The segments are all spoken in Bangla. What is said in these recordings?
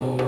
Oh.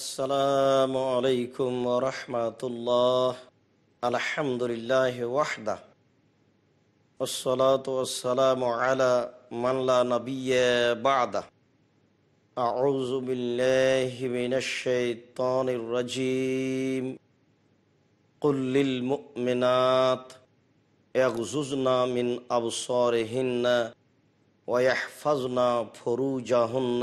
السلام عليكم ورحمة الله الحمد لله وحده والصلاة والسلام على من لا نبي بعده أعوذ بالله من الشيطان الرجيم قل للمؤمنات يغززن من أبصارهن ويحفظن فروجهن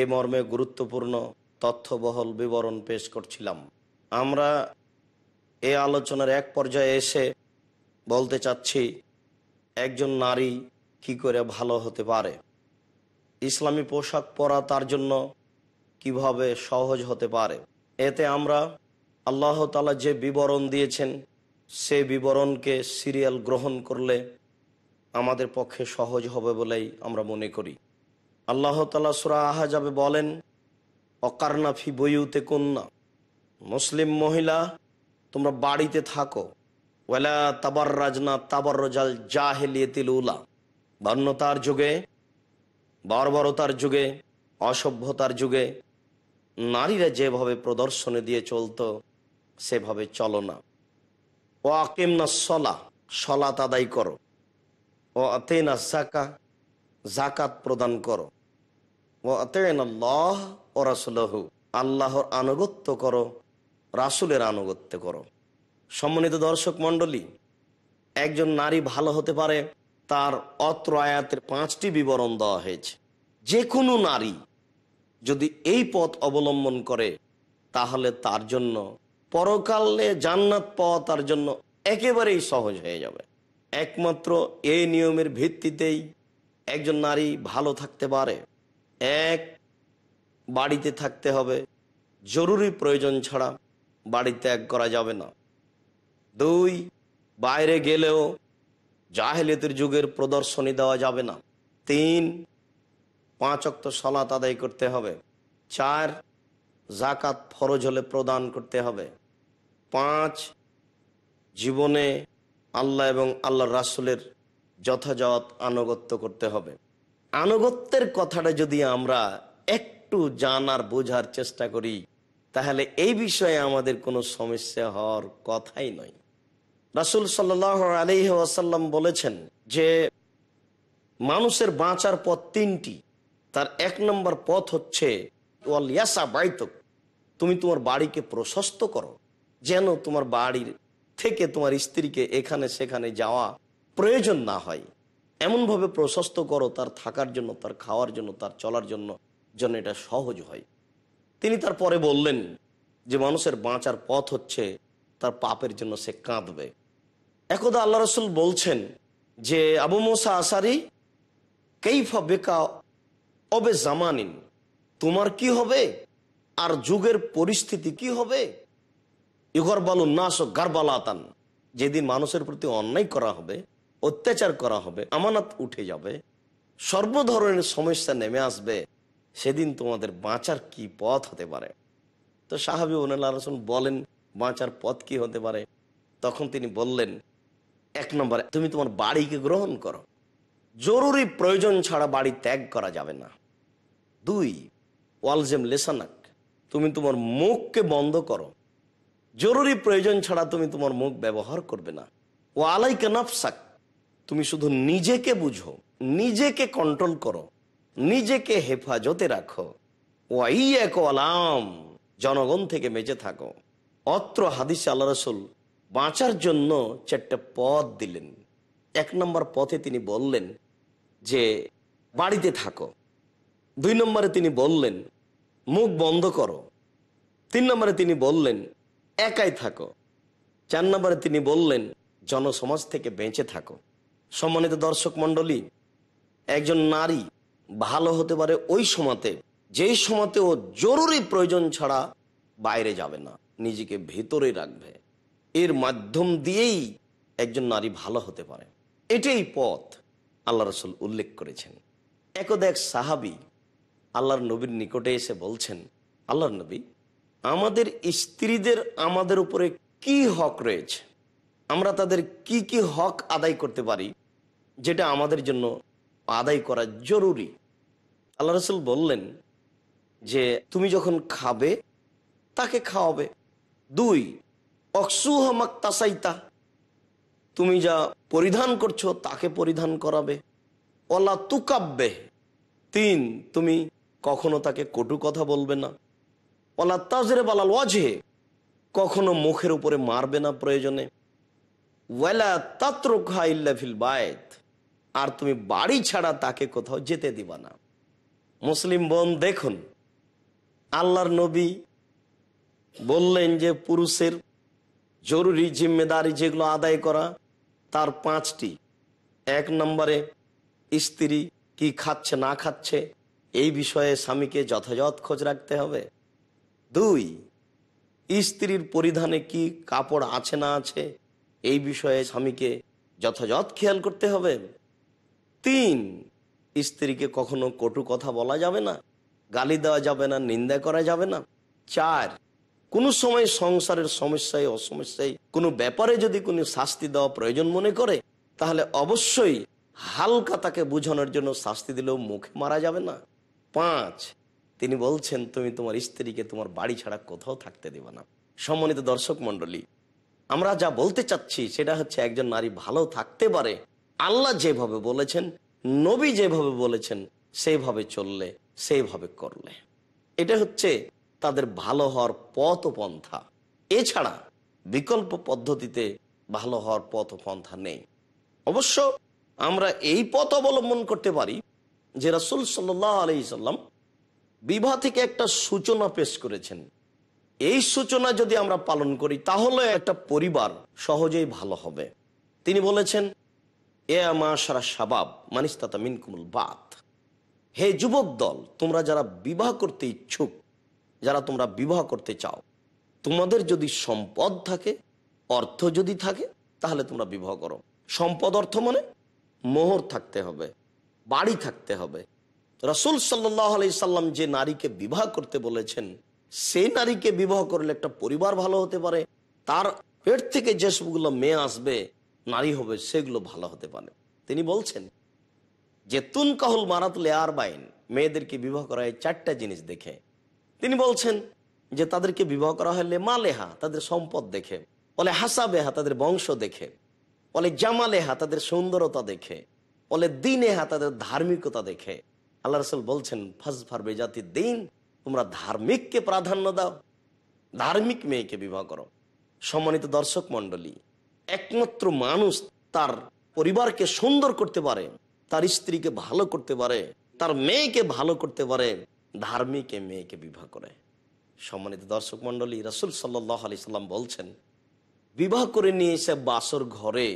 এ মর্মে গুরুত্বপূর্ণ তথ্যবহল বিবরণ পেশ করছিলাম আমরা এ আলোচনার এক পর্যায়ে এসে বলতে চাচ্ছি একজন নারী কি করে ভালো হতে পারে ইসলামী পোশাক পরা তার জন্য কিভাবে সহজ হতে পারে এতে আমরা আল্লাহ আল্লাহতালা যে বিবরণ দিয়েছেন সে বিবরণকে সিরিয়াল গ্রহণ করলে আমাদের পক্ষে সহজ হবে বলেই আমরা মনে করি আল্লাহ তালা সুরা আহাজাবে বলেন অকারনাফি বইউতে কন্যা মুসলিম মহিলা তোমরা বাড়িতে থাকো ওয়েলা তাবার রাজনা তাবার রজাল জাহেলিয়েতিল উলা বর্ণতার যুগে বর্বরতার যুগে অসভ্যতার যুগে নারীরা যেভাবে প্রদর্শনে দিয়ে চলত সেভাবে চলো না ও না সলা সলা তাদাই করো ও আতেনা জাকা জাকাত প্রদান করো আল্লাহ ও রাসুলহু আল্লাহর আনুগত্য করো রাসুলের আনুগত্য করো সম্মানিত দর্শক মণ্ডলী একজন নারী ভালো হতে পারে তার অত্র আয়াতের পাঁচটি বিবরণ দেওয়া হয়েছে যে কোনো নারী যদি এই পথ অবলম্বন করে তাহলে তার জন্য পরকালে জান্নাত পাওয়া তার জন্য একেবারেই সহজ হয়ে যাবে একমাত্র এই নিয়মের ভিত্তিতেই একজন নারী ভালো থাকতে পারে এক বাড়িতে থাকতে হবে জরুরি প্রয়োজন ছাড়া বাড়ি ত্যাগ করা যাবে না দুই বাইরে গেলেও জাহেলিয়াতের যুগের প্রদর্শনী দেওয়া যাবে না তিন পাঁচ অক্ত সলাত আদায় করতে হবে চার জাকাত ফরজ হলে প্রদান করতে হবে পাঁচ জীবনে আল্লাহ এবং আল্লাহ রাসুলের যথাযথ আনুগত্য করতে হবে আনুগত্যের কথাটা যদি আমরা একটু জানার বোঝার চেষ্টা করি তাহলে এই বিষয়ে আমাদের কোনো সমস্যা হওয়ার কথাই নয় রাসুল সাল্লাহ আলি ওয়াসাল্লাম বলেছেন যে মানুষের বাঁচার পথ তিনটি তার এক নম্বর পথ হচ্ছে তুমি তোমার বাড়িকে প্রশস্ত করো যেন তোমার বাড়ির থেকে তোমার স্ত্রীকে এখানে সেখানে যাওয়া প্রয়োজন না হয় এমনভাবে প্রশস্ত করো তার থাকার জন্য তার খাওয়ার জন্য তার চলার জন্য যেন এটা সহজ হয় তিনি তারপরে বললেন যে মানুষের বাঁচার পথ হচ্ছে তার পাপের জন্য সে কাঁদবে একদা আল্লাহ রসুল বলছেন যে আবু মোসা আসারি কেইফা বেকা অবে জামানিন তোমার কি হবে আর যুগের পরিস্থিতি কি হবে বালু নাস গারবালাতান যেদিন মানুষের প্রতি অন্যায় করা হবে অত্যাচার করা হবে আমানত উঠে যাবে সর্বধরনের সমস্যা নেমে আসবে সেদিন তোমাদের বাঁচার কি পথ হতে পারে তো সাহাবি ওনাল্লা রসুন বলেন বাঁচার পথ কি হতে পারে তখন তিনি বললেন এক নম্বরে তুমি তোমার বাড়িকে গ্রহণ করো জরুরি প্রয়োজন ছাড়া বাড়ি ত্যাগ করা যাবে না দুই ওয়ালজেম লেসানাক তুমি তোমার মুখকে বন্ধ করো জরুরি প্রয়োজন ছাড়া তুমি তোমার মুখ ব্যবহার করবে না ও আলাইকে নাফসাক তুমি শুধু নিজেকে বুঝো নিজেকে কন্ট্রোল করো নিজেকে হেফাজতে রাখো ওয়াই এক আলাম জনগণ থেকে বেঁচে থাকো অত্র হাদিস আল্লাহ রসুল বাঁচার জন্য চারটা পথ দিলেন এক নম্বর পথে তিনি বললেন যে বাড়িতে থাকো দুই নম্বরে তিনি বললেন মুখ বন্ধ করো তিন নম্বরে তিনি বললেন একাই থাকো চার নম্বরে তিনি বললেন জনসমাজ থেকে বেঁচে থাকো সম্মানিত দর্শক মন্ডলী একজন নারী ভালো হতে পারে ওই সময়তে যেই সময়তে ও জরুরি প্রয়োজন ছাড়া বাইরে যাবে না নিজেকে ভেতরে রাখবে এর মাধ্যম দিয়েই একজন নারী ভালো হতে পারে এটাই পথ আল্লাহ রসুল উল্লেখ করেছেন একদা এক সাহাবি আল্লাহর নবীর নিকটে এসে বলছেন আল্লাহর নবী আমাদের স্ত্রীদের আমাদের উপরে কি হক রয়েছে আমরা তাদের কি কি হক আদায় করতে পারি যেটা আমাদের জন্য আদায় করা জরুরি আল্লাহ রসুল বললেন যে তুমি যখন খাবে তাকে খাওয়াবে দুই অক্সুহ তাসাইতা তুমি যা পরিধান করছো তাকে পরিধান করাবে অলা তুকাব্যে তিন তুমি কখনো তাকে কটু কথা বলবে না অলা তাজরে বালাল ওয়াজে কখনো মুখের উপরে মারবে না প্রয়োজনে ওয়ালা তাত্রুখা ইল্লা ফিল বায়েত আর তুমি বাড়ি ছাড়া তাকে কোথাও যেতে দিবা না মুসলিম বোন দেখুন আল্লাহর নবী বললেন যে পুরুষের জরুরি জিম্মেদারি যেগুলো আদায় করা তার পাঁচটি এক নম্বরে স্ত্রী কি খাচ্ছে না খাচ্ছে এই বিষয়ে স্বামীকে যথাযথ খোঁজ রাখতে হবে দুই স্ত্রীর পরিধানে কি কাপড় আছে না আছে এই বিষয়ে স্বামীকে যথাযথ খেয়াল করতে হবে তিন স্ত্রীকে কখনো কটু কথা বলা যাবে না গালি দেওয়া যাবে না নিন্দা করা যাবে না চার কোনো সময় সংসারের সমস্যায় অসমস্যায় কোনো ব্যাপারে যদি কোনো শাস্তি দেওয়া প্রয়োজন মনে করে তাহলে অবশ্যই হালকা তাকে বোঝানোর জন্য শাস্তি দিলেও মুখে মারা যাবে না পাঁচ তিনি বলছেন তুমি তোমার স্ত্রীকে তোমার বাড়ি ছাড়া কোথাও থাকতে দেবে না সম্মানিত দর্শক মন্ডলী আমরা যা বলতে চাচ্ছি সেটা হচ্ছে একজন নারী ভালো থাকতে পারে আল্লাহ যেভাবে বলেছেন নবী যেভাবে বলেছেন সেইভাবে চললে সেইভাবে করলে এটা হচ্ছে তাদের ভালো হওয়ার পথ ও পন্থা এছাড়া বিকল্প পদ্ধতিতে ভালো হওয়ার পথ ও পন্থা নেই অবশ্য আমরা এই পথ অবলম্বন করতে পারি যে রাসুল সাল্লাহ আলি সাল্লাম বিবাহ থেকে একটা সূচনা পেশ করেছেন এই সূচনা যদি আমরা পালন করি তাহলে একটা পরিবার সহজেই ভালো হবে তিনি বলেছেন এ আমা সারা সাবাব মানিস্তাতা মিনকুমুল বাত হে যুবক দল তোমরা যারা বিবাহ করতে ইচ্ছুক যারা তোমরা বিবাহ করতে চাও তোমাদের যদি সম্পদ থাকে অর্থ যদি থাকে তাহলে তোমরা বিবাহ করো সম্পদ অর্থ মানে মোহর থাকতে হবে বাড়ি থাকতে হবে রসুল সাল্লাহ আলি সাল্লাম যে নারীকে বিবাহ করতে বলেছেন সেই নারীকে বিবাহ করলে একটা পরিবার ভালো হতে পারে তার পেট থেকে যেসবগুলো মেয়ে আসবে নারী হবে সেগুলো ভালো হতে পারে তিনি বলছেন যে তুন কাহুল মারাতুল আর বাইন মেয়েদেরকে বিবাহ করা হয় চারটা জিনিস দেখে তিনি বলছেন যে তাদেরকে বিবাহ করা হয় লেহা তাদের সম্পদ দেখে বলে হাসাবেহা তাদের বংশ দেখে বলে জামালেহা তাদের সুন্দরতা দেখে বলে দিনেহা তাদের ধার্মিকতা দেখে আল্লাহ রসুল বলছেন ফাজফার বেজাতি দিন তোমরা ধার্মিককে প্রাধান্য দাও ধার্মিক মেয়েকে বিবাহ করো সম্মানিত দর্শক মন্ডলী একমাত্র মানুষ তার পরিবারকে সুন্দর করতে পারে তার স্ত্রীকে ভালো করতে পারে তার মেয়েকে ভালো করতে পারে ধার্মিকে মেয়েকে বিবাহ করে সম্মানিত দর্শক মন্ডলী রাসুল সাল্লাহ সাল্লাম বলছেন বিবাহ করে নিয়ে এসে বাসর ঘরে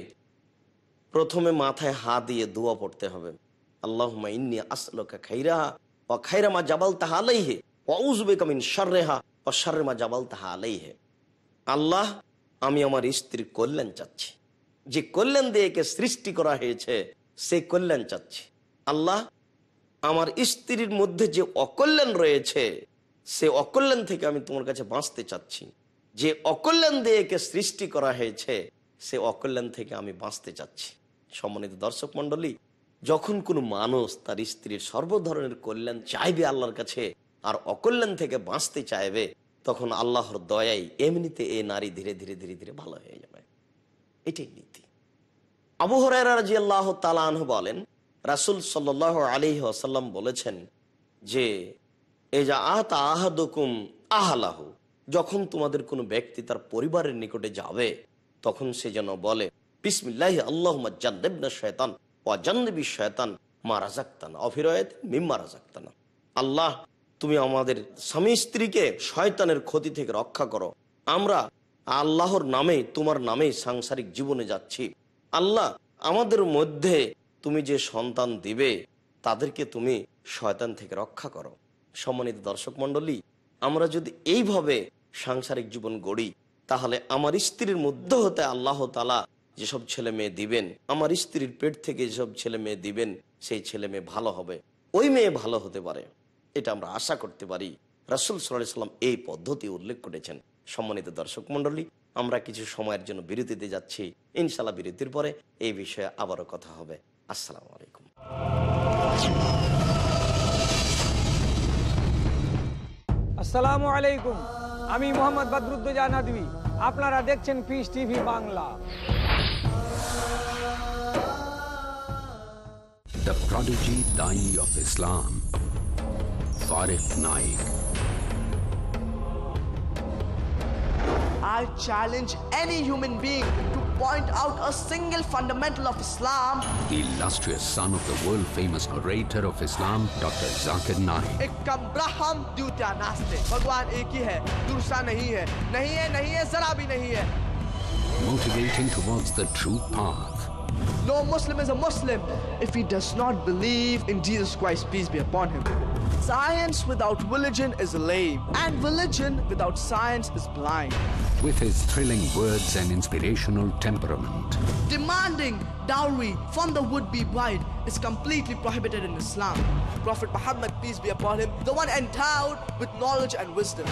প্রথমে মাথায় হাত দিয়ে দোয়া পড়তে হবে আল্লাহ ইন্নি আসলকা খাইরাহা ও খাইরামা জাবাল তাহা আলাইহে ও উজবে কামিন শার্রেহা ও জাবাল তাহা আলাইহে আল্লাহ আমি আমার স্ত্রীর কল্যাণ চাচ্ছি যে কল্যাণ দিয়ে সৃষ্টি করা হয়েছে সেই কল্যাণ চাচ্ছি আল্লাহ আমার স্ত্রীর মধ্যে যে অকল্যাণ রয়েছে সে অকল্যাণ থেকে আমি তোমার কাছে বাঁচতে চাচ্ছি যে অকল্যাণ দিয়ে সৃষ্টি করা হয়েছে সে অকল্যাণ থেকে আমি বাঁচতে চাচ্ছি সম্মানিত দর্শক মন্ডলী যখন কোনো মানুষ তার স্ত্রীর সর্বধরনের কল্যাণ চাইবে আল্লাহর কাছে আর অকল্যাণ থেকে বাঁচতে চাইবে তখন আল্লাহর দয়াই এমনিতে এই নারী ধীরে ধীরে ধীরে ধীরে ভালো হয়ে যাবে এটাই নীতি আবু হরাই আল্লাহ তালাহ বলেন রাসুল সাল আলী আসাল্লাম বলেছেন যে এ যা আহত আহাদুকুম আহ যখন তোমাদের কোনো ব্যক্তি তার পরিবারের নিকটে যাবে তখন সে যেন বলে বিসমিল্লাহ আল্লাহ জান্দেবনা শয়তান ও জান্দেবী শয়তান মা রাজাক্তানা অফিরয়েত মিম্মা রাজাক্তানা আল্লাহ তুমি আমাদের স্বামী স্ত্রীকে শয়তানের ক্ষতি থেকে রক্ষা করো আমরা আল্লাহর নামে তোমার নামে সাংসারিক জীবনে যাচ্ছি আল্লাহ আমাদের মধ্যে তুমি যে সন্তান দিবে তাদেরকে তুমি শয়তান থেকে রক্ষা করো সম্মানিত দর্শক মন্ডলী আমরা যদি এইভাবে সাংসারিক জীবন গড়ি তাহলে আমার স্ত্রীর মধ্য হতে আল্লাহ তালা যেসব ছেলে মেয়ে দিবেন আমার স্ত্রীর পেট থেকে যেসব ছেলে মেয়ে দিবেন সেই ছেলে মেয়ে ভালো হবে ওই মেয়ে ভালো হতে পারে এটা আমরা আশা করতে পারি রাসুল সাল্লাহ সাল্লাম এই পদ্ধতি উল্লেখ করেছেন সম্মানিত দর্শক মন্ডলী আমরা কিছু সময়ের জন্য বিরতিতে যাচ্ছি ইনশাল্লাহ বিরতির পরে এই বিষয়ে আবারও কথা হবে আসসালাম আলাইকুম আসসালাম আলাইকুম আমি মোহাম্মদ বদরুদ্দোজা আপনারা দেখছেন Peace TV Bangla The prodigy Dai of Islam Farid Naik. I challenge any human being to point out a single fundamental of Islam. The illustrious son of the world-famous orator of Islam, Dr. Zakir Naik. एक ब्रह्म द्यूता नास्ते भगवान एक ही है दूसरा Nahi hai, nahi hai. नहीं है जरा भी नहीं है Motivating towards the true path. No Muslim is a Muslim if he does not believe in Jesus Christ, peace be upon him. Science without religion is lame, and religion without science is blind. With his thrilling words and inspirational temperament, demanding dowry from the would-be bride is completely prohibited in Islam. Prophet Muhammad, peace be upon him, the one endowed with knowledge and wisdom.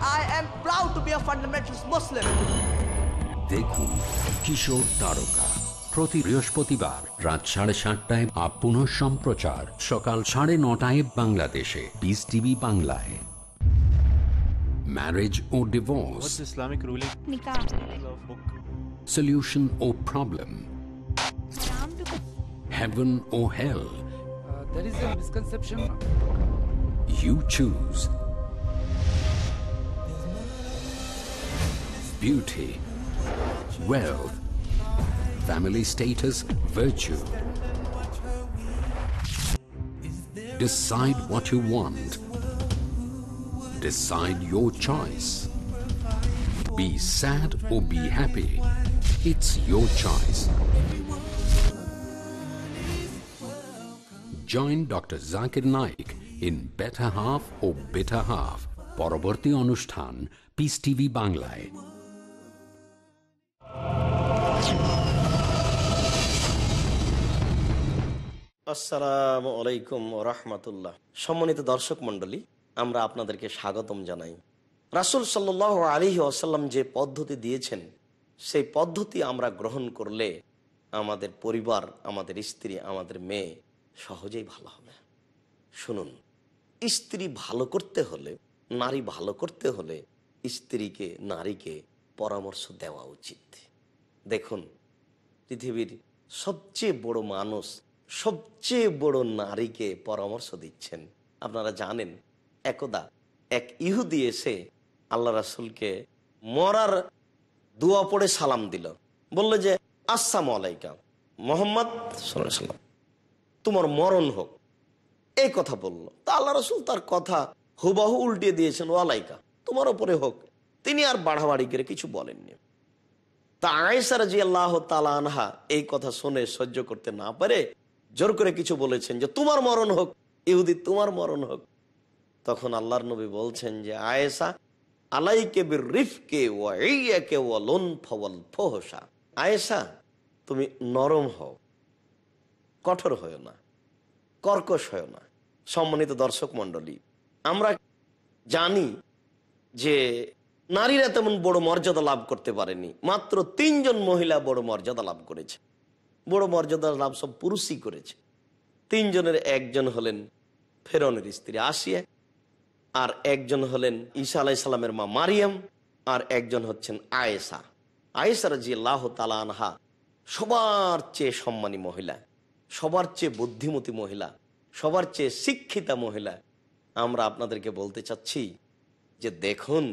I am proud to be a fundamentalist Muslim. Dekhu Kishore Taroka. প্রতি বৃহস্পতিবার রাত সাড়ে সাতটায় আপন সম্প্রচার সকাল সাড়ে নটায় বাংলাদেশে বিস টিভি বাংলায় ম্যারেজ ও ডিভোর্স ইসলামিক রুলিং সলিউশন ও প্রবলেম heaven ও hell you choose beauty a family status, virtue. Decide what you want. Decide your choice. Be sad or be happy. It's your choice. Join Dr. Zakir Naik in Better Half or Bitter Half. পরবর্তী অনুষ্ঠান পিস টিভি বাংলায় আসসালাম আলাইকুম রহমতুল্লাহ সম্মানিত দর্শক মন্ডলী আমরা আপনাদেরকে স্বাগতম জানাই রাসুল সাল্লাহ আলী আসাল্লাম যে পদ্ধতি দিয়েছেন সেই পদ্ধতি আমরা গ্রহণ করলে আমাদের পরিবার আমাদের স্ত্রী আমাদের মেয়ে সহজেই ভালো হবে শুনুন স্ত্রী ভালো করতে হলে নারী ভালো করতে হলে স্ত্রীকে নারীকে পরামর্শ দেওয়া উচিত দেখুন পৃথিবীর সবচেয়ে বড় মানুষ সবচেয়ে বড় নারীকে পরামর্শ দিচ্ছেন আপনারা জানেন একদা এক ইহুদি এসে আল্লাহ রাসুলকে মরার দুয়া পড়ে সালাম দিল বলল যে আসসাম আলাইকা মোহাম্মদ সাল্লাম তোমার মরণ হোক এই কথা বলল তা আল্লাহ রসুল তার কথা হুবাহু উল্টিয়ে দিয়েছেন ওয়ালাইকা তোমার ওপরে হোক তিনি আর বাড়াবাড়ি করে কিছু বলেননি তা আয়েসার জি আল্লাহ তালা আনহা এই কথা শুনে সহ্য করতে না পারে জোর করে কিছু বলেছেন যে তোমার মরণ হোক ইহুদি তোমার মরণ হোক তখন আল্লাহর নবী বলছেন যে আয়েসা আলাই কে ওয়াইয়াকে আয়েসা তুমি নরম হও কঠোর হয় না কর্কশ হয় না সম্মানিত দর্শক মন্ডলী আমরা জানি যে নারীরা তেমন বড় মর্যাদা লাভ করতে পারেনি মাত্র তিনজন মহিলা বড় মর্যাদা লাভ করেছে বড় মর্যাদার লাভ সব পুরুষই করেছে তিনজনের একজন হলেন ফেরনের স্ত্রী আসিয়া আর একজন হলেন ঈশা আলাই সালামের মা মারিয়াম আর একজন হচ্ছেন আয়েসা আয়েসার যে লাহ তালা আনহা সবার চেয়ে সম্মানী মহিলা সবার চেয়ে বুদ্ধিমতী মহিলা সবার চেয়ে শিক্ষিতা মহিলা আমরা আপনাদেরকে বলতে চাচ্ছি যে দেখুন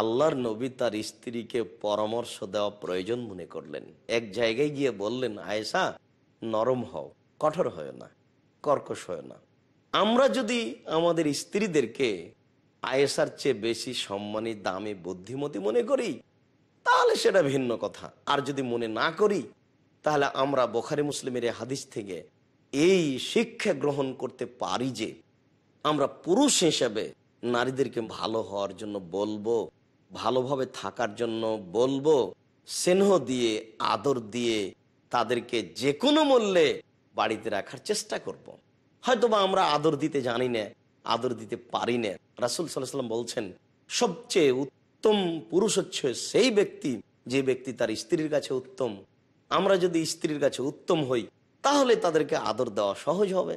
আল্লাহর নবী তার স্ত্রীকে পরামর্শ দেওয়া প্রয়োজন মনে করলেন এক জায়গায় গিয়ে বললেন আয়েশা নরম হও কঠোর হয় না কর্কশ হয় না আমরা যদি আমাদের স্ত্রীদেরকে আয়েসার চেয়ে বেশি সম্মানী দামি বুদ্ধিমতী মনে করি তাহলে সেটা ভিন্ন কথা আর যদি মনে না করি তাহলে আমরা বোখারি মুসলিমের হাদিস থেকে এই শিক্ষা গ্রহণ করতে পারি যে আমরা পুরুষ হিসাবে নারীদেরকে ভালো হওয়ার জন্য বলবো ভালোভাবে থাকার জন্য বলবো স্নেহ দিয়ে আদর দিয়ে তাদেরকে যে কোনো মূল্যে বাড়িতে রাখার চেষ্টা করব। হয়তো বা আমরা আদর দিতে জানি না আদর দিতে পারি না রাসুল সাল্লাম বলছেন সবচেয়ে উত্তম পুরুষ হচ্ছে সেই ব্যক্তি যে ব্যক্তি তার স্ত্রীর কাছে উত্তম আমরা যদি স্ত্রীর কাছে উত্তম হই তাহলে তাদেরকে আদর দেওয়া সহজ হবে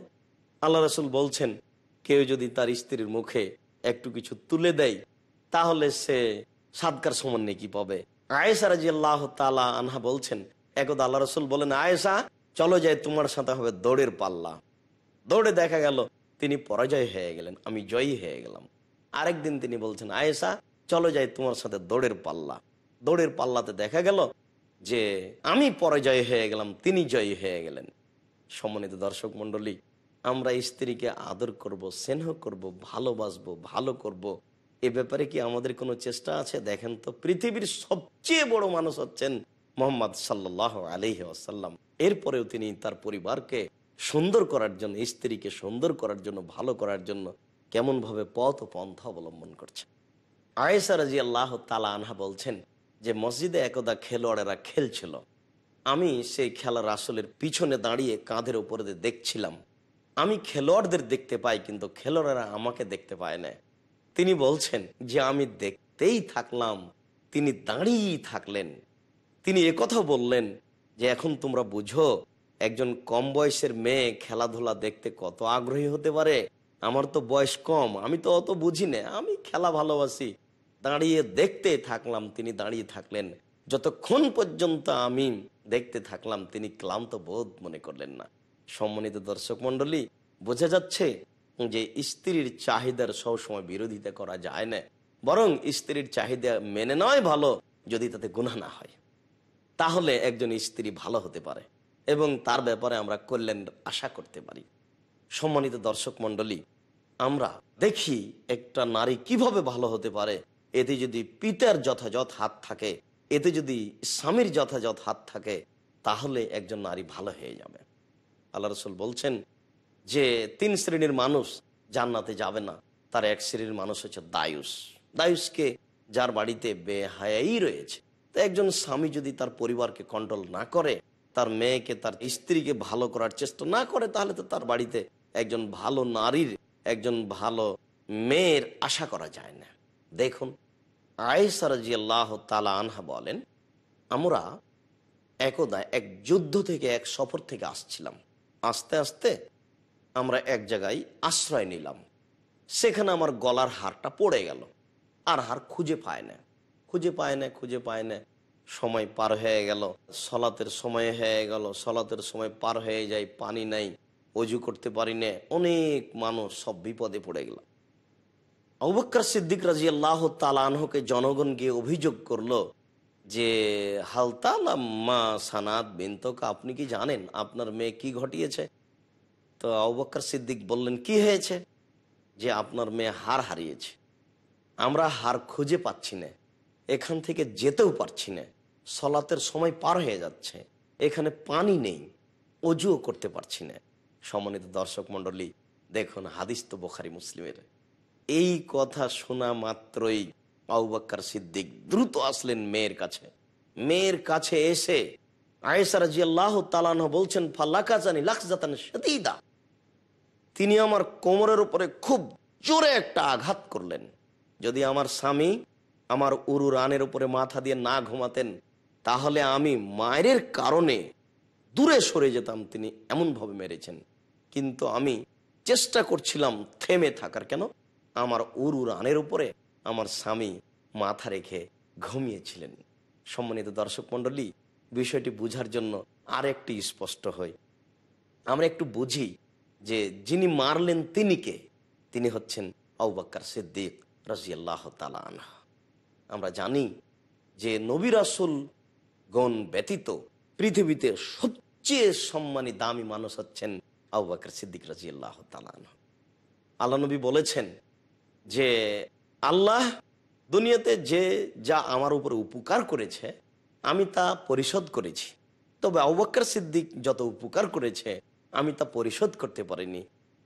আল্লাহ রাসুল বলছেন কেউ যদি তার স্ত্রীর মুখে একটু কিছু তুলে দেয় তাহলে সে সাদকার সমান নেকি পাবে আয়েসা রাজি আল্লাহ তালা আনহা বলছেন একদা আল্লাহ রসুল বলেন আয়েসা চলো যাই তোমার সাথে হবে দৌড়ের পাল্লা দৌড়ে দেখা গেল তিনি পরাজয় হয়ে গেলেন আমি জয়ী হয়ে গেলাম আরেকদিন তিনি বলছেন আয়েসা চলো যাই তোমার সাথে দৌড়ের পাল্লা দৌড়ের পাল্লাতে দেখা গেল যে আমি পরাজয় হয়ে গেলাম তিনি জয়ী হয়ে গেলেন সম্মানিত দর্শক মন্ডলী আমরা স্ত্রীকে আদর করব স্নেহ করব ভালোবাসবো ভালো করব এ ব্যাপারে কি আমাদের কোনো চেষ্টা আছে দেখেন তো পৃথিবীর সবচেয়ে বড় মানুষ হচ্ছেন মোহাম্মদ সাল্লাহ আলহি আসাল্লাম এরপরেও তিনি তার পরিবারকে সুন্দর করার জন্য স্ত্রীকে সুন্দর করার জন্য ভালো করার জন্য কেমনভাবে পথ ও পন্থা অবলম্বন করছেন আয়েসা রাজি আল্লাহ তালা আনহা বলছেন যে মসজিদে একদা খেলোয়াড়েরা খেলছিল আমি সেই খেলার আসলের পিছনে দাঁড়িয়ে কাঁধের ওপরে দেখছিলাম আমি খেলোয়াড়দের দেখতে পাই কিন্তু খেলোয়াড়েরা আমাকে দেখতে পায় না তিনি বলছেন যে আমি দেখতেই থাকলাম তিনি দাঁড়িয়েই থাকলেন তিনি কথা বললেন যে এখন তোমরা বুঝো একজন কম বয়সের মেয়ে খেলাধুলা দেখতে কত আগ্রহী হতে পারে আমার তো বয়স কম আমি তো অত বুঝি না আমি খেলা ভালোবাসি দাঁড়িয়ে দেখতে থাকলাম তিনি দাঁড়িয়ে থাকলেন যতক্ষণ পর্যন্ত আমি দেখতে থাকলাম তিনি ক্লান্ত বোধ মনে করলেন না সম্মানিত দর্শক মন্ডলী বোঝা যাচ্ছে যে স্ত্রীর চাহিদার সবসময় বিরোধিতা করা যায় না বরং স্ত্রীর চাহিদা মেনে নয় ভালো যদি তাতে গুণা না হয় তাহলে একজন স্ত্রী ভালো হতে পারে এবং তার ব্যাপারে আমরা কল্যাণ আশা করতে পারি সম্মানিত দর্শক মন্ডলী আমরা দেখি একটা নারী কিভাবে ভালো হতে পারে এতে যদি পিতার যথাযথ হাত থাকে এতে যদি স্বামীর যথাযথ হাত থাকে তাহলে একজন নারী ভালো হয়ে যাবে আল্লাহ রসুল বলছেন যে তিন শ্রেণীর মানুষ জান্নাতে যাবে না তার এক শ্রেণীর মানুষ হচ্ছে দায়ুস দায়ুসকে যার বাড়িতে বেহায়াই রয়েছে তো একজন স্বামী যদি তার পরিবারকে কন্ট্রোল না করে তার মেয়েকে তার স্ত্রীকে ভালো করার চেষ্টা না করে তাহলে তো তার বাড়িতে একজন ভালো নারীর একজন ভালো মেয়ের আশা করা যায় না দেখুন আয়েসার আল্লাহ তালা আনহা বলেন আমরা একদা এক যুদ্ধ থেকে এক সফর থেকে আসছিলাম আস্তে আস্তে আমরা এক জায়গায় আশ্রয় নিলাম সেখানে আমার গলার হারটা পড়ে গেল আর হার খুঁজে পায় না খুঁজে পায় না খুঁজে পায় না সময় পার হয়ে গেল সলাতের সময় হয়ে গেল সলাতের সময় পার হয়ে যায় পানি নাই অজু করতে পারি না অনেক মানুষ সব বিপদে পড়ে গেল আবুবক্কর সিদ্দিক রাজি আল্লাহ তালানহকে জনগণ গিয়ে অভিযোগ করলো যে হালতাল মা সানাত বিন্তক আপনি কি জানেন আপনার মেয়ে কি ঘটিয়েছে তো অবকর সিদ্দিক বললেন কি হয়েছে যে আপনার মেয়ে হার হারিয়েছে আমরা হার খুঁজে পাচ্ছি না এখান থেকে যেতেও পারছি না সলাতের সময় পার হয়ে যাচ্ছে এখানে পানি নেই অজুও করতে পারছি না সম্মানিত দর্শক মন্ডলী দেখুন হাদিস তো বোখারি মুসলিমের এই কথা শোনা মাত্রই আউবাক্কার সিদ্দিক দ্রুত আসলেন মেয়ের কাছে মেয়ের কাছে এসে আয়েসার জিয়াল্লাহ তালান বলছেন ফাল্লাকা জানি লাখ জাতান সতীদা তিনি আমার কোমরের উপরে খুব জোরে একটা আঘাত করলেন যদি আমার স্বামী আমার উরু রানের উপরে মাথা দিয়ে না ঘুমাতেন তাহলে আমি মায়ের কারণে দূরে সরে যেতাম তিনি এমনভাবে মেরেছেন কিন্তু আমি চেষ্টা করছিলাম থেমে থাকার কেন আমার উরু রানের উপরে আমার স্বামী মাথা রেখে ঘুমিয়েছিলেন সম্মানিত দর্শক মণ্ডলী বিষয়টি বুঝার জন্য আর একটি স্পষ্ট হয় আমরা একটু বুঝি যে যিনি মারলেন তিনিকে তিনি হচ্ছেন আউবাক্কার সিদ্দিক রাজিয়াল্লাহ তালা আমরা জানি যে নবী রাসুল গণ ব্যতীত পৃথিবীতে সবচেয়ে সম্মানী দামি মানুষ হচ্ছেন আউবাকার সিদ্দিক রাজিয়াল্লাহ আল্লাহ আনহা আল্লাহ নবী বলেছেন যে আল্লাহ দুনিয়াতে যে যা আমার উপরে উপকার করেছে আমি তা পরিশোধ করেছি তবে আউবাক্কর সিদ্দিক যত উপকার করেছে আমি তা পরিশোধ করতে পারিনি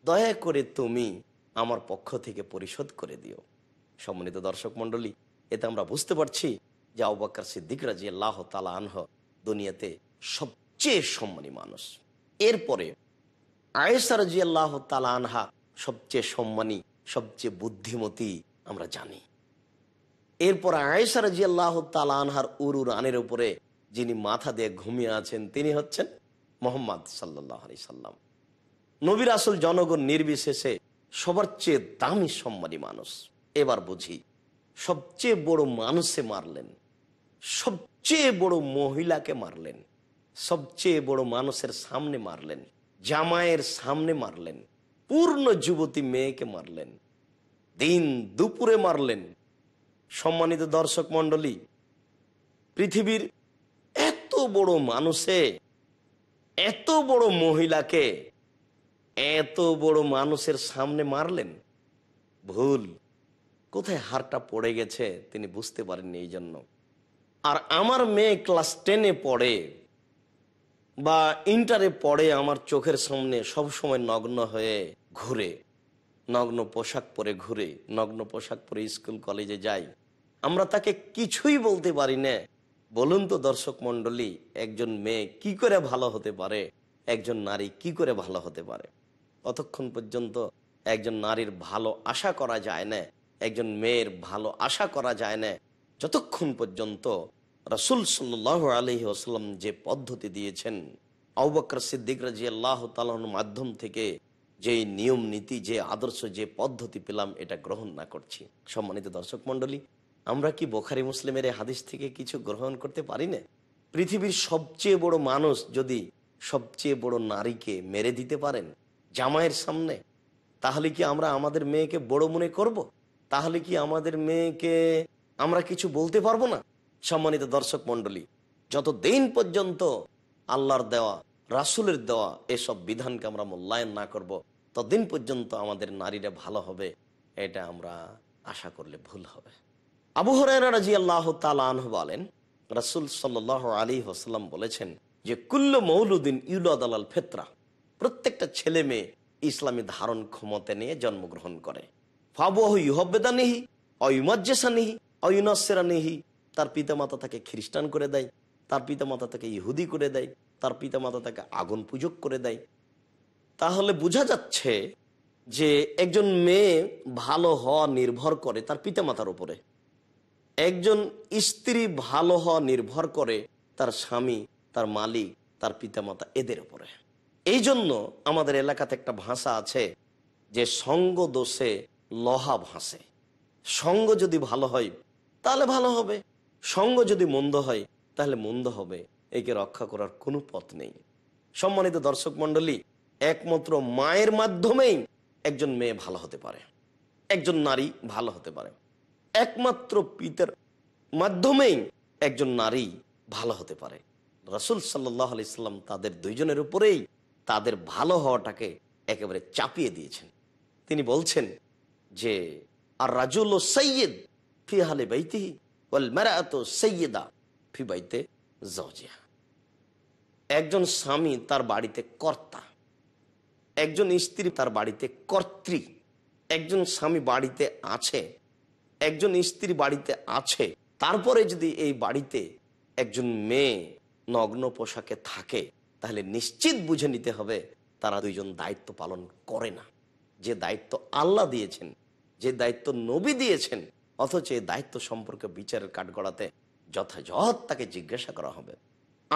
দয়া করে তুমি আমার পক্ষ থেকে পরিশোধ করে দিও সম্মানিত দর্শক মন্ডলী এতে আমরা বুঝতে পারছি যে আবাক্কার সিদ্দিক রাজি আল্লাহ তালা আনহ দুনিয়াতে সবচেয়ে সম্মানী মানুষ এরপরে আয়েসা রাজি আল্লাহ তালা আনহা সবচেয়ে সম্মানী সবচেয়ে বুদ্ধিমতী আমরা জানি এরপর আয়েসা রাজি আল্লাহ তালা আনহার উরুর আনের উপরে যিনি মাথা দিয়ে ঘুমিয়ে আছেন তিনি হচ্ছেন মোহাম্মদ সাল্লাহ আলি সাল্লাম নবীর আসল জনগণ নির্বিশেষে সবার চেয়ে দামি সম্মানী মানুষ এবার বুঝি সবচেয়ে বড় মানুষে মারলেন সবচেয়ে বড় মহিলাকে মারলেন সবচেয়ে বড় মানুষের সামনে মারলেন জামায়ের সামনে মারলেন পূর্ণ যুবতী মেয়েকে মারলেন দিন দুপুরে মারলেন সম্মানিত দর্শক মন্ডলী পৃথিবীর এত বড় মানুষে এত বড় মহিলাকে এত বড় মানুষের সামনে মারলেন ভুল কোথায় হারটা পড়ে গেছে তিনি বুঝতে পারেননি এই জন্য আর আমার মেয়ে ক্লাস টেনে পড়ে বা ইন্টারে পড়ে আমার চোখের সামনে সব সময় নগ্ন হয়ে ঘুরে নগ্ন পোশাক পরে ঘুরে নগ্ন পোশাক পরে স্কুল কলেজে যাই আমরা তাকে কিছুই বলতে পারি না বলুন তো দর্শক মন্ডলী একজন মেয়ে কি করে ভালো হতে পারে একজন নারী কি করে ভালো হতে পারে অতক্ষণ পর্যন্ত একজন নারীর ভালো আশা করা যায় না একজন মেয়ের ভালো আশা করা যায় না যতক্ষণ পর্যন্ত রসুল সাল্লাহ আলহি আসলাম যে পদ্ধতি দিয়েছেন আউবাকর সিদ্দিক রাজি আল্লাহ তালন মাধ্যম থেকে যে নিয়ম নীতি যে আদর্শ যে পদ্ধতি পেলাম এটা গ্রহণ না করছি সম্মানিত দর্শক মন্ডলী আমরা কি বোখারি মুসলিমের এই হাদিস থেকে কিছু গ্রহণ করতে পারি না পৃথিবীর সবচেয়ে বড় মানুষ যদি সবচেয়ে বড় নারীকে মেরে দিতে পারেন জামাইয়ের সামনে তাহলে কি আমরা আমাদের মেয়েকে বড় মনে করব। তাহলে কি আমাদের মেয়েকে আমরা কিছু বলতে পারবো না সম্মানিত দর্শক মণ্ডলী যতদিন পর্যন্ত আল্লাহর দেওয়া রাসুলের দেওয়া এসব বিধানকে আমরা মূল্যায়ন না করব। ততদিন পর্যন্ত আমাদের নারীরা ভালো হবে এটা আমরা আশা করলে ভুল হবে আবু হরাইনা রাজি আল্লাহ বলেন রাসুল সাল আলী হাসলাম বলেছেন যে কুল্ল মৌলুদ্দিন ইউলাদ আলাল ফেতরা প্রত্যেকটা ছেলে মেয়ে ইসলামী ধারণ ক্ষমতা নিয়ে জন্মগ্রহণ করে ফাবুহ নেহি অইমজ্জেসানিহি নেহি তার পিতামাতা তাকে খ্রিস্টান করে দেয় তার পিতামাতা তাকে ইহুদি করে দেয় তার পিতামাতা তাকে আগুন পূজক করে দেয় তাহলে বোঝা যাচ্ছে যে একজন মেয়ে ভালো হওয়া নির্ভর করে তার পিতামাতার উপরে একজন স্ত্রী ভালো হওয়া নির্ভর করে তার স্বামী তার মালিক তার পিতামাতা এদের উপরে এই জন্য আমাদের এলাকাতে একটা ভাষা আছে যে সঙ্গ দোষে লহা ভাসে সঙ্গ যদি ভালো হয় তাহলে ভালো হবে সঙ্গ যদি মন্দ হয় তাহলে মন্দ হবে একে রক্ষা করার কোনো পথ নেই সম্মানিত দর্শক মন্ডলী একমাত্র মায়ের মাধ্যমেই একজন মেয়ে ভালো হতে পারে একজন নারী ভালো হতে পারে একমাত্র পিতার মাধ্যমেই একজন নারী ভালো হতে পারে রসুল সাল্লাহ আলাইসাল্লাম তাদের দুইজনের উপরেই তাদের ভালো হওয়াটাকে একেবারে চাপিয়ে দিয়েছেন তিনি বলছেন যে আর রাজুল ও সৈয়দ ফি হালে বাইতি ওয়াল মেরাত সৈয়দা ফি বাইতে জজিয়া একজন স্বামী তার বাড়িতে কর্তা একজন স্ত্রী তার বাড়িতে কর্ত্রী একজন স্বামী বাড়িতে আছে একজন স্ত্রী বাড়িতে আছে তারপরে যদি এই বাড়িতে একজন মেয়ে নগ্ন পোশাকে থাকে তাহলে নিশ্চিত বুঝে নিতে হবে তারা দুইজন দায়িত্ব পালন করে না যে দায়িত্ব আল্লাহ দিয়েছেন যে দায়িত্ব নবী দিয়েছেন অথচ এই দায়িত্ব সম্পর্কে বিচারের কাঠগড়াতে যথাযথ তাকে জিজ্ঞাসা করা হবে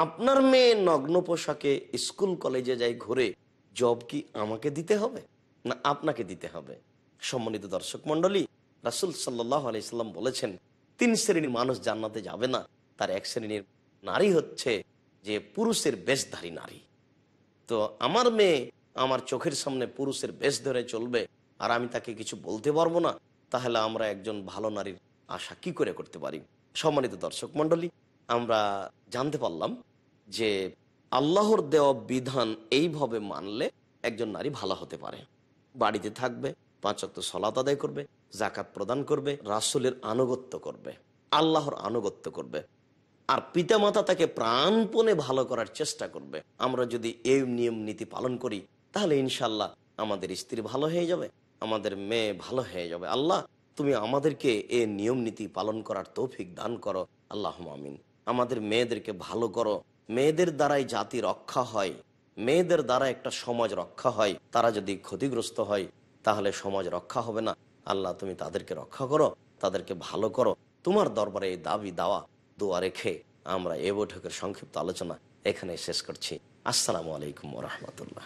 আপনার মেয়ে নগ্ন পোশাকে স্কুল কলেজে যাই ঘুরে জব কি আমাকে দিতে হবে না আপনাকে দিতে হবে সম্মানিত দর্শক মণ্ডলী রাসুল সাল্লাহ আলাইসাল্লাম বলেছেন তিন শ্রেণীর মানুষ জান্নাতে যাবে না তার এক শ্রেণীর নারী হচ্ছে যে পুরুষের বেশধারী নারী তো আমার মেয়ে আমার চোখের সামনে পুরুষের বেশ ধরে চলবে আর আমি তাকে কিছু বলতে পারবো না তাহলে আমরা একজন ভালো নারীর আশা কি করে করতে পারি সম্মানিত দর্শক মণ্ডলী আমরা জানতে পারলাম যে আল্লাহর দেওয়া বিধান এইভাবে মানলে একজন নারী ভালো হতে পারে বাড়িতে থাকবে পাঁচ অক্ত সলাত আদায় করবে জাকাত প্রদান করবে রাসুলের আনুগত্য করবে আল্লাহর আনুগত্য করবে আর পিতামাতা তাকে প্রাণপণে ভালো করার চেষ্টা করবে আমরা যদি এই নিয়ম নীতি পালন করি তাহলে ইনশাল্লাহ আমাদের স্ত্রী ভালো হয়ে যাবে আমাদের মেয়ে ভালো হয়ে যাবে আল্লাহ তুমি আমাদেরকে এ নিয়ম নীতি পালন করার তৌফিক দান করো আল্লাহ আমিন আমাদের মেয়েদেরকে ভালো করো মেয়েদের দ্বারাই জাতি রক্ষা হয় মেয়েদের দ্বারা একটা সমাজ রক্ষা হয় তারা যদি ক্ষতিগ্রস্ত হয় তাহলে সমাজ রক্ষা হবে না আল্লাহ তুমি তাদেরকে রক্ষা করো তাদেরকে ভালো করো তোমার দরবারে এই দাবি দাওয়া দোয়া রেখে আমরা এ বৈঠকের সংক্ষিপ্ত আলোচনা এখানে শেষ করছি আসসালামু আলাইকুম রহমতুল্লাহ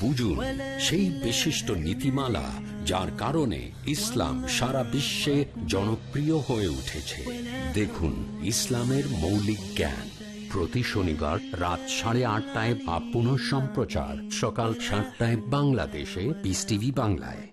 বুঝুন সেই বিশিষ্ট নীতিমালা যার কারণে ইসলাম সারা বিশ্বে জনপ্রিয় হয়ে উঠেছে দেখুন ইসলামের মৌলিক জ্ঞান প্রতি শনিবার রাত সাড়ে আটটায় বা পুনঃ সম্প্রচার সকাল সাতটায় বাংলাদেশে পিস টিভি বাংলায়